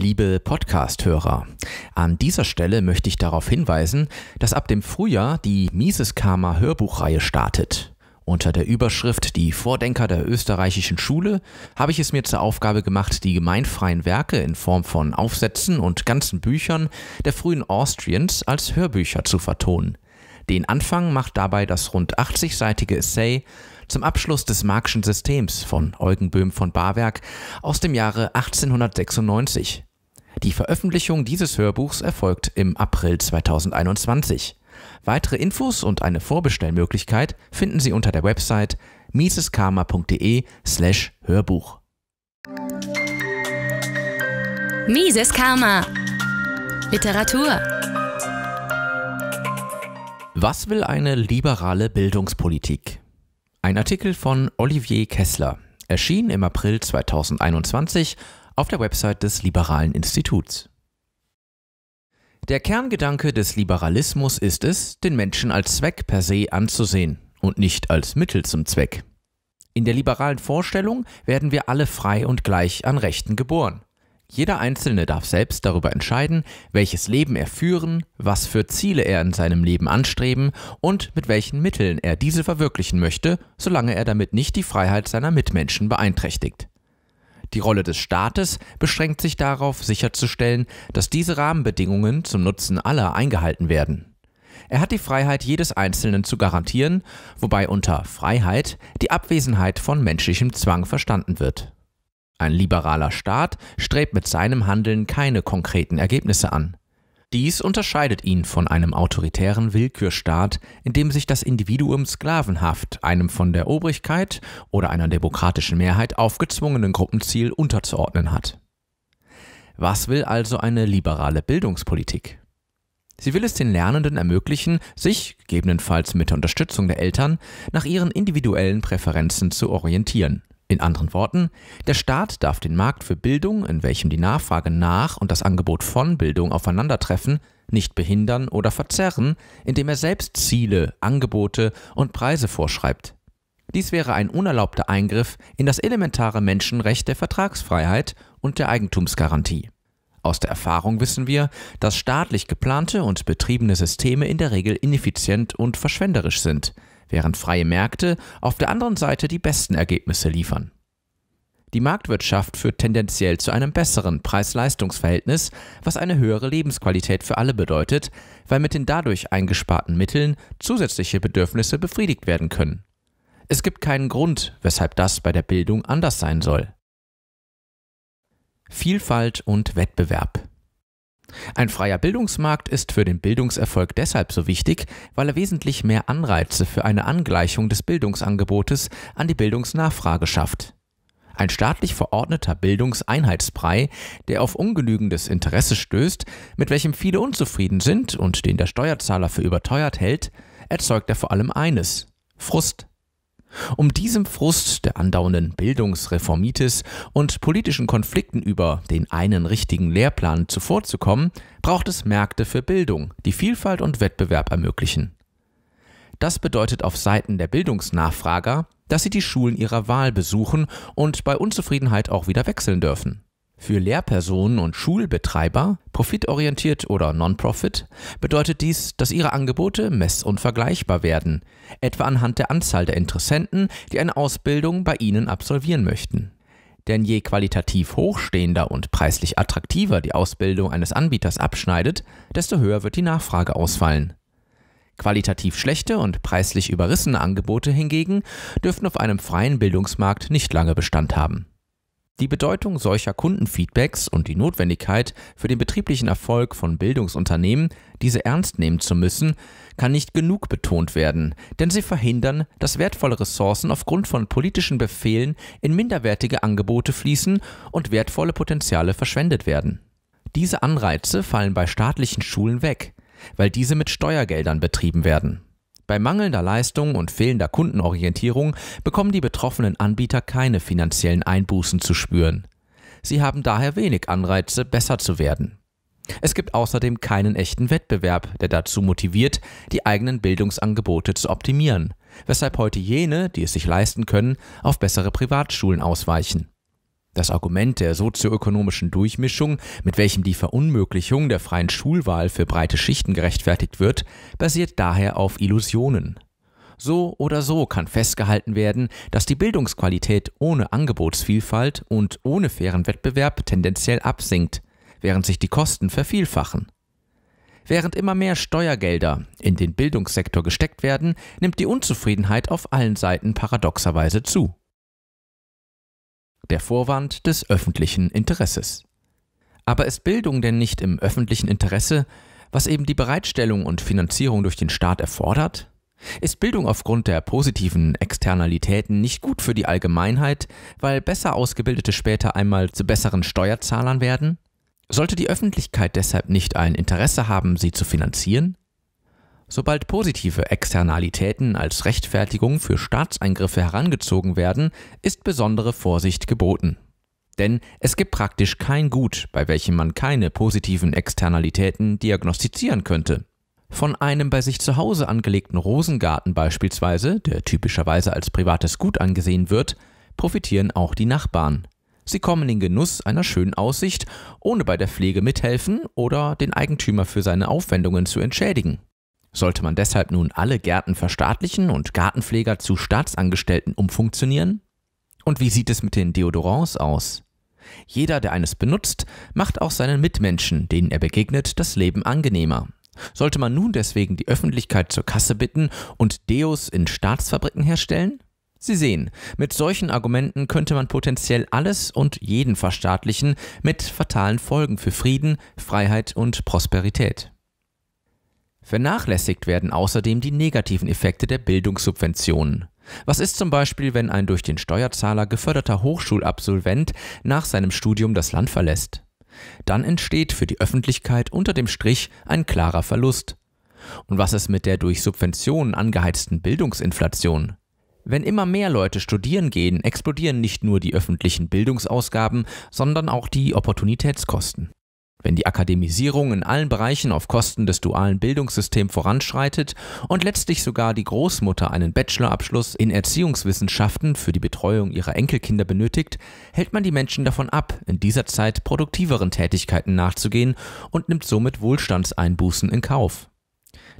Liebe Podcast-Hörer, an dieser Stelle möchte ich darauf hinweisen, dass ab dem Frühjahr die Mises Karma Hörbuchreihe startet. Unter der Überschrift Die Vordenker der österreichischen Schule habe ich es mir zur Aufgabe gemacht, die gemeinfreien Werke in Form von Aufsätzen und ganzen Büchern der frühen Austrians als Hörbücher zu vertonen. Den Anfang macht dabei das rund 80-seitige Essay zum Abschluss des Marxischen Systems von Eugen Böhm von Barwerk aus dem Jahre 1896. Die Veröffentlichung dieses Hörbuchs erfolgt im April 2021. Weitere Infos und eine Vorbestellmöglichkeit finden Sie unter der Website miseskarma.de slash Hörbuch. Mises Karma Literatur Was will eine liberale Bildungspolitik? Ein Artikel von Olivier Kessler, erschien im April 2021 auf der Website des Liberalen Instituts. Der Kerngedanke des Liberalismus ist es, den Menschen als Zweck per se anzusehen und nicht als Mittel zum Zweck. In der liberalen Vorstellung werden wir alle frei und gleich an Rechten geboren. Jeder Einzelne darf selbst darüber entscheiden, welches Leben er führen, was für Ziele er in seinem Leben anstreben und mit welchen Mitteln er diese verwirklichen möchte, solange er damit nicht die Freiheit seiner Mitmenschen beeinträchtigt. Die Rolle des Staates beschränkt sich darauf, sicherzustellen, dass diese Rahmenbedingungen zum Nutzen aller eingehalten werden. Er hat die Freiheit jedes Einzelnen zu garantieren, wobei unter Freiheit die Abwesenheit von menschlichem Zwang verstanden wird. Ein liberaler Staat strebt mit seinem Handeln keine konkreten Ergebnisse an. Dies unterscheidet ihn von einem autoritären Willkürstaat, in dem sich das Individuum sklavenhaft einem von der Obrigkeit oder einer demokratischen Mehrheit aufgezwungenen Gruppenziel unterzuordnen hat. Was will also eine liberale Bildungspolitik? Sie will es den Lernenden ermöglichen, sich, gegebenenfalls mit der Unterstützung der Eltern, nach ihren individuellen Präferenzen zu orientieren, in anderen Worten, der Staat darf den Markt für Bildung, in welchem die Nachfrage nach und das Angebot von Bildung aufeinandertreffen, nicht behindern oder verzerren, indem er selbst Ziele, Angebote und Preise vorschreibt. Dies wäre ein unerlaubter Eingriff in das elementare Menschenrecht der Vertragsfreiheit und der Eigentumsgarantie. Aus der Erfahrung wissen wir, dass staatlich geplante und betriebene Systeme in der Regel ineffizient und verschwenderisch sind – während freie Märkte auf der anderen Seite die besten Ergebnisse liefern. Die Marktwirtschaft führt tendenziell zu einem besseren Preis-Leistungs-Verhältnis, was eine höhere Lebensqualität für alle bedeutet, weil mit den dadurch eingesparten Mitteln zusätzliche Bedürfnisse befriedigt werden können. Es gibt keinen Grund, weshalb das bei der Bildung anders sein soll. Vielfalt und Wettbewerb. Ein freier Bildungsmarkt ist für den Bildungserfolg deshalb so wichtig, weil er wesentlich mehr Anreize für eine Angleichung des Bildungsangebotes an die Bildungsnachfrage schafft. Ein staatlich verordneter Bildungseinheitsbrei, der auf ungenügendes Interesse stößt, mit welchem viele unzufrieden sind und den der Steuerzahler für überteuert hält, erzeugt er vor allem eines Frust. Um diesem Frust der andauernden Bildungsreformitis und politischen Konflikten über den einen richtigen Lehrplan zuvorzukommen, braucht es Märkte für Bildung, die Vielfalt und Wettbewerb ermöglichen. Das bedeutet auf Seiten der Bildungsnachfrager, dass sie die Schulen ihrer Wahl besuchen und bei Unzufriedenheit auch wieder wechseln dürfen. Für Lehrpersonen und Schulbetreiber, profitorientiert oder Non-Profit, bedeutet dies, dass ihre Angebote mess- und vergleichbar werden, etwa anhand der Anzahl der Interessenten, die eine Ausbildung bei ihnen absolvieren möchten. Denn je qualitativ hochstehender und preislich attraktiver die Ausbildung eines Anbieters abschneidet, desto höher wird die Nachfrage ausfallen. Qualitativ schlechte und preislich überrissene Angebote hingegen dürften auf einem freien Bildungsmarkt nicht lange Bestand haben. Die Bedeutung solcher Kundenfeedbacks und die Notwendigkeit für den betrieblichen Erfolg von Bildungsunternehmen, diese ernst nehmen zu müssen, kann nicht genug betont werden, denn sie verhindern, dass wertvolle Ressourcen aufgrund von politischen Befehlen in minderwertige Angebote fließen und wertvolle Potenziale verschwendet werden. Diese Anreize fallen bei staatlichen Schulen weg, weil diese mit Steuergeldern betrieben werden. Bei mangelnder Leistung und fehlender Kundenorientierung bekommen die betroffenen Anbieter keine finanziellen Einbußen zu spüren. Sie haben daher wenig Anreize, besser zu werden. Es gibt außerdem keinen echten Wettbewerb, der dazu motiviert, die eigenen Bildungsangebote zu optimieren, weshalb heute jene, die es sich leisten können, auf bessere Privatschulen ausweichen. Das Argument der sozioökonomischen Durchmischung, mit welchem die Verunmöglichung der freien Schulwahl für breite Schichten gerechtfertigt wird, basiert daher auf Illusionen. So oder so kann festgehalten werden, dass die Bildungsqualität ohne Angebotsvielfalt und ohne fairen Wettbewerb tendenziell absinkt, während sich die Kosten vervielfachen. Während immer mehr Steuergelder in den Bildungssektor gesteckt werden, nimmt die Unzufriedenheit auf allen Seiten paradoxerweise zu der Vorwand des öffentlichen Interesses. Aber ist Bildung denn nicht im öffentlichen Interesse, was eben die Bereitstellung und Finanzierung durch den Staat erfordert? Ist Bildung aufgrund der positiven Externalitäten nicht gut für die Allgemeinheit, weil besser Ausgebildete später einmal zu besseren Steuerzahlern werden? Sollte die Öffentlichkeit deshalb nicht ein Interesse haben, sie zu finanzieren? Sobald positive Externalitäten als Rechtfertigung für Staatseingriffe herangezogen werden, ist besondere Vorsicht geboten. Denn es gibt praktisch kein Gut, bei welchem man keine positiven Externalitäten diagnostizieren könnte. Von einem bei sich zu Hause angelegten Rosengarten beispielsweise, der typischerweise als privates Gut angesehen wird, profitieren auch die Nachbarn. Sie kommen in Genuss einer schönen Aussicht, ohne bei der Pflege mithelfen oder den Eigentümer für seine Aufwendungen zu entschädigen. Sollte man deshalb nun alle Gärten verstaatlichen und Gartenpfleger zu Staatsangestellten umfunktionieren? Und wie sieht es mit den Deodorants aus? Jeder, der eines benutzt, macht auch seinen Mitmenschen, denen er begegnet, das Leben angenehmer. Sollte man nun deswegen die Öffentlichkeit zur Kasse bitten und Deos in Staatsfabriken herstellen? Sie sehen, mit solchen Argumenten könnte man potenziell alles und jeden verstaatlichen mit fatalen Folgen für Frieden, Freiheit und Prosperität. Vernachlässigt werden außerdem die negativen Effekte der Bildungssubventionen. Was ist zum Beispiel, wenn ein durch den Steuerzahler geförderter Hochschulabsolvent nach seinem Studium das Land verlässt? Dann entsteht für die Öffentlichkeit unter dem Strich ein klarer Verlust. Und was ist mit der durch Subventionen angeheizten Bildungsinflation? Wenn immer mehr Leute studieren gehen, explodieren nicht nur die öffentlichen Bildungsausgaben, sondern auch die Opportunitätskosten wenn die Akademisierung in allen Bereichen auf Kosten des dualen Bildungssystems voranschreitet und letztlich sogar die Großmutter einen Bachelorabschluss in Erziehungswissenschaften für die Betreuung ihrer Enkelkinder benötigt, hält man die Menschen davon ab, in dieser Zeit produktiveren Tätigkeiten nachzugehen und nimmt somit Wohlstandseinbußen in Kauf.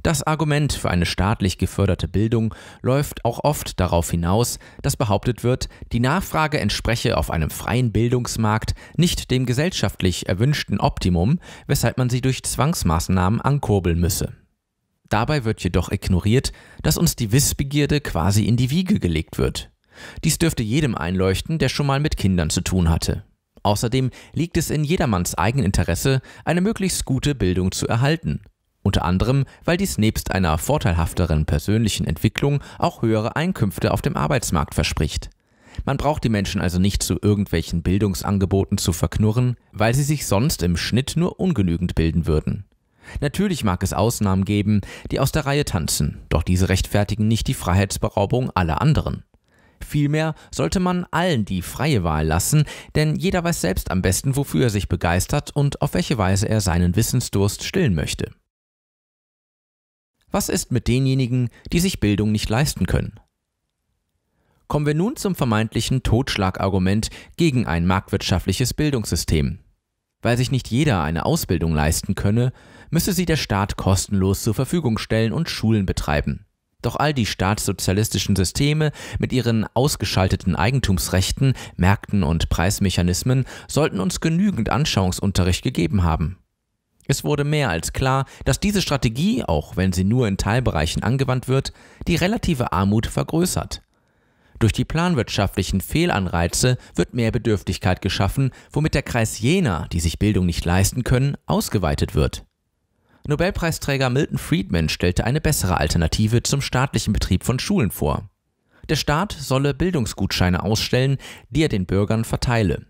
Das Argument für eine staatlich geförderte Bildung läuft auch oft darauf hinaus, dass behauptet wird, die Nachfrage entspreche auf einem freien Bildungsmarkt nicht dem gesellschaftlich erwünschten Optimum, weshalb man sie durch Zwangsmaßnahmen ankurbeln müsse. Dabei wird jedoch ignoriert, dass uns die Wissbegierde quasi in die Wiege gelegt wird. Dies dürfte jedem einleuchten, der schon mal mit Kindern zu tun hatte. Außerdem liegt es in jedermanns Eigeninteresse, eine möglichst gute Bildung zu erhalten unter anderem, weil dies nebst einer vorteilhafteren persönlichen Entwicklung auch höhere Einkünfte auf dem Arbeitsmarkt verspricht. Man braucht die Menschen also nicht zu irgendwelchen Bildungsangeboten zu verknurren, weil sie sich sonst im Schnitt nur ungenügend bilden würden. Natürlich mag es Ausnahmen geben, die aus der Reihe tanzen, doch diese rechtfertigen nicht die Freiheitsberaubung aller anderen. Vielmehr sollte man allen die freie Wahl lassen, denn jeder weiß selbst am besten, wofür er sich begeistert und auf welche Weise er seinen Wissensdurst stillen möchte. Was ist mit denjenigen, die sich Bildung nicht leisten können? Kommen wir nun zum vermeintlichen Totschlagargument gegen ein marktwirtschaftliches Bildungssystem. Weil sich nicht jeder eine Ausbildung leisten könne, müsse sie der Staat kostenlos zur Verfügung stellen und Schulen betreiben. Doch all die staatssozialistischen Systeme mit ihren ausgeschalteten Eigentumsrechten, Märkten und Preismechanismen sollten uns genügend Anschauungsunterricht gegeben haben. Es wurde mehr als klar, dass diese Strategie, auch wenn sie nur in Teilbereichen angewandt wird, die relative Armut vergrößert. Durch die planwirtschaftlichen Fehlanreize wird mehr Bedürftigkeit geschaffen, womit der Kreis jener, die sich Bildung nicht leisten können, ausgeweitet wird. Nobelpreisträger Milton Friedman stellte eine bessere Alternative zum staatlichen Betrieb von Schulen vor. Der Staat solle Bildungsgutscheine ausstellen, die er den Bürgern verteile.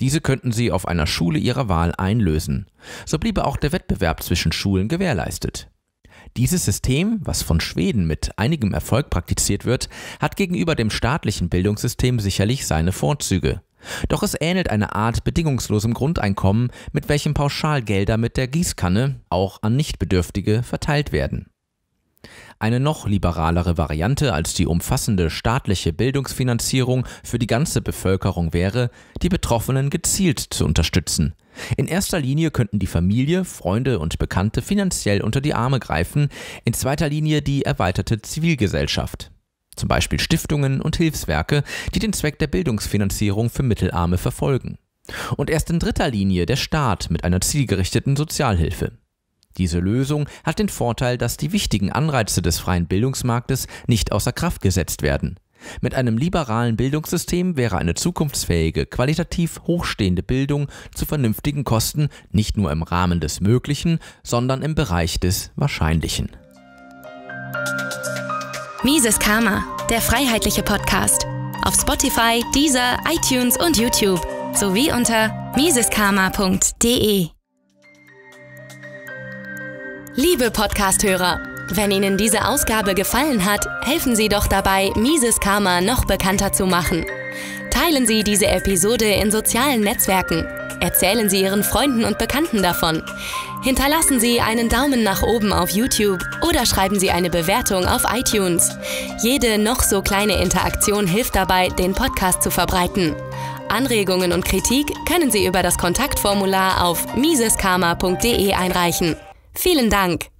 Diese könnten sie auf einer Schule ihrer Wahl einlösen. So bliebe auch der Wettbewerb zwischen Schulen gewährleistet. Dieses System, was von Schweden mit einigem Erfolg praktiziert wird, hat gegenüber dem staatlichen Bildungssystem sicherlich seine Vorzüge. Doch es ähnelt einer Art bedingungslosem Grundeinkommen, mit welchem Pauschalgelder mit der Gießkanne auch an Nichtbedürftige verteilt werden. Eine noch liberalere Variante als die umfassende staatliche Bildungsfinanzierung für die ganze Bevölkerung wäre, die Betroffenen gezielt zu unterstützen. In erster Linie könnten die Familie, Freunde und Bekannte finanziell unter die Arme greifen, in zweiter Linie die erweiterte Zivilgesellschaft zum Beispiel Stiftungen und Hilfswerke, die den Zweck der Bildungsfinanzierung für Mittelarme verfolgen. Und erst in dritter Linie der Staat mit einer zielgerichteten Sozialhilfe. Diese Lösung hat den Vorteil, dass die wichtigen Anreize des freien Bildungsmarktes nicht außer Kraft gesetzt werden. Mit einem liberalen Bildungssystem wäre eine zukunftsfähige, qualitativ hochstehende Bildung zu vernünftigen Kosten nicht nur im Rahmen des Möglichen, sondern im Bereich des Wahrscheinlichen. Mises Karma, der freiheitliche Podcast. Auf Spotify, Deezer, iTunes und YouTube sowie unter miseskarma.de. Liebe Podcasthörer, wenn Ihnen diese Ausgabe gefallen hat, helfen Sie doch dabei, Mises Karma noch bekannter zu machen. Teilen Sie diese Episode in sozialen Netzwerken. Erzählen Sie Ihren Freunden und Bekannten davon. Hinterlassen Sie einen Daumen nach oben auf YouTube oder schreiben Sie eine Bewertung auf iTunes. Jede noch so kleine Interaktion hilft dabei, den Podcast zu verbreiten. Anregungen und Kritik können Sie über das Kontaktformular auf miseskarma.de einreichen. Vielen Dank!